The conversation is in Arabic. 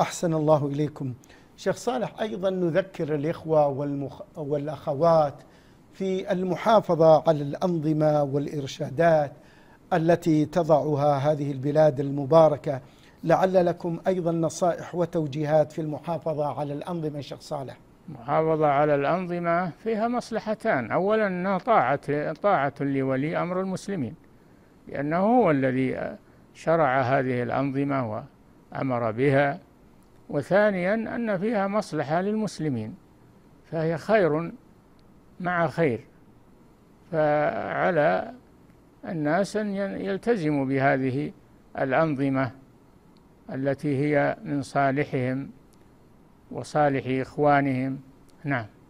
أحسن الله إليكم شيخ صالح أيضا نذكر الإخوة والمخ... والأخوات في المحافظة على الأنظمة والإرشادات التي تضعها هذه البلاد المباركة لعل لكم أيضا نصائح وتوجيهات في المحافظة على الأنظمة شيخ صالح محافظة على الأنظمة فيها مصلحتان أولا أنها طاعة, طاعة لولي أمر المسلمين لأنه هو الذي شرع هذه الأنظمة وأمر بها وثانيا أن فيها مصلحة للمسلمين فهي خير مع خير فعلى الناس أن يلتزموا بهذه الأنظمة التي هي من صالحهم وصالح إخوانهم نعم